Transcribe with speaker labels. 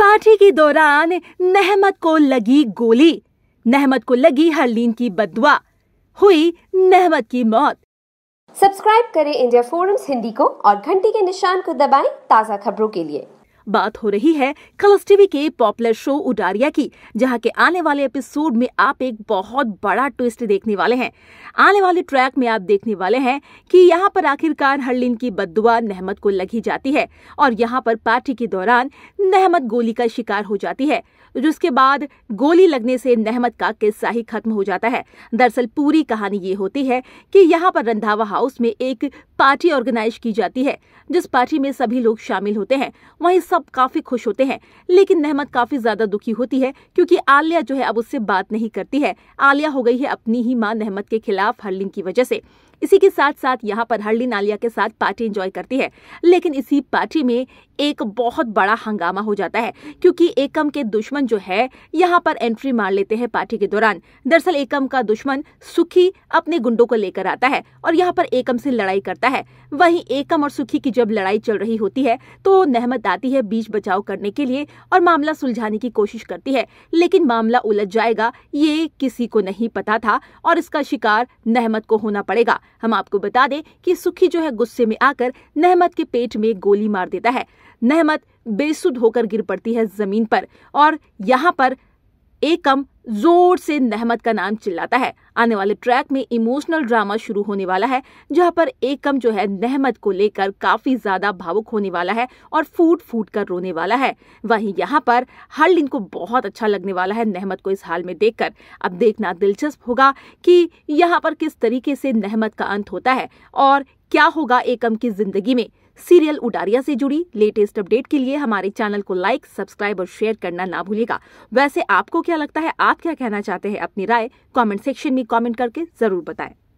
Speaker 1: party के दौरान नहमत को लगी गोली नहमत को लगी हरलीन की बदुआ हुई नहमत की मौत सब्सक्राइब करें इंडिया फोरम्स हिंदी को और घंटी के निशान को दबाएं ताज़ा खबरों के लिए बात हो रही है कलर्स टीवी के पॉपुलर शो उडारिया की जहां के आने वाले एपिसोड में आप एक बहुत बड़ा ट्विस्ट देखने वाले हैं आने वाले ट्रैक में आप देखने वाले हैं कि यहां पर आखिरकार हरलिन की बदुआ नहमत को लगी जाती है और यहाँ पर पार्टी के दौरान नहमत गोली का शिकार हो जाती है जिसके बाद गोली लगने से नहमत का किस्सा ही खत्म हो जाता है दरअसल पूरी कहानी ये होती है कि यहाँ पर रंधावा हाउस में एक पार्टी ऑर्गेनाइज की जाती है जिस पार्टी में सभी लोग शामिल होते हैं वहीं सब सब काफी खुश होते हैं लेकिन नहमत काफी ज्यादा दुखी होती है क्योंकि आलिया जो है अब उससे बात नहीं करती है आलिया हो गई है अपनी ही माँ नहमत के खिलाफ हरलिन की वजह से इसी के साथ साथ यहाँ पर हरलिन आलिया के साथ पार्टी एंजॉय करती है लेकिन इसी पार्टी में एक बहुत बड़ा हंगामा हो जाता है क्योंकि एकम के दुश्मन जो है यहाँ पर एंट्री मार लेते हैं पार्टी के दौरान दरअसल एकम का दुश्मन सुखी अपने गुंडों को लेकर आता है और यहाँ पर एकम से लड़ाई करता है वहीं एकम और सुखी की जब लड़ाई चल रही होती है तो नहमत आती है बीच बचाव करने के लिए और मामला सुलझाने की कोशिश करती है लेकिन मामला उलझ जाएगा ये किसी को नहीं पता था और इसका शिकार नहमत को होना पड़ेगा हम आपको बता दें कि सुखी जो है गुस्से में आकर नहमत के पेट में गोली मार देता है नहमत बेसुध होकर गिर पड़ती है जमीन पर और यहाँ पर एकम जोर से नहमत का नाम चिल्लाता है आने वाले ट्रैक में इमोशनल ड्रामा शुरू होने वाला है जहां पर एकम जो है नहमत को लेकर काफी ज्यादा भावुक होने वाला है और फूट फूट कर रोने वाला है वहीं यहां पर हर लिंग को बहुत अच्छा लगने वाला है नहमत को इस हाल में देखकर अब देखना दिलचस्प होगा कि यहाँ पर किस तरीके से नहमत का अंत होता है और क्या होगा एकम की जिंदगी में सीरियल उडारिया से जुड़ी लेटेस्ट अपडेट के लिए हमारे चैनल को लाइक सब्सक्राइब और शेयर करना ना भूलिएगा वैसे आपको क्या लगता है आप आप क्या कहना चाहते हैं अपनी राय कमेंट सेक्शन में कमेंट करके जरूर बताएं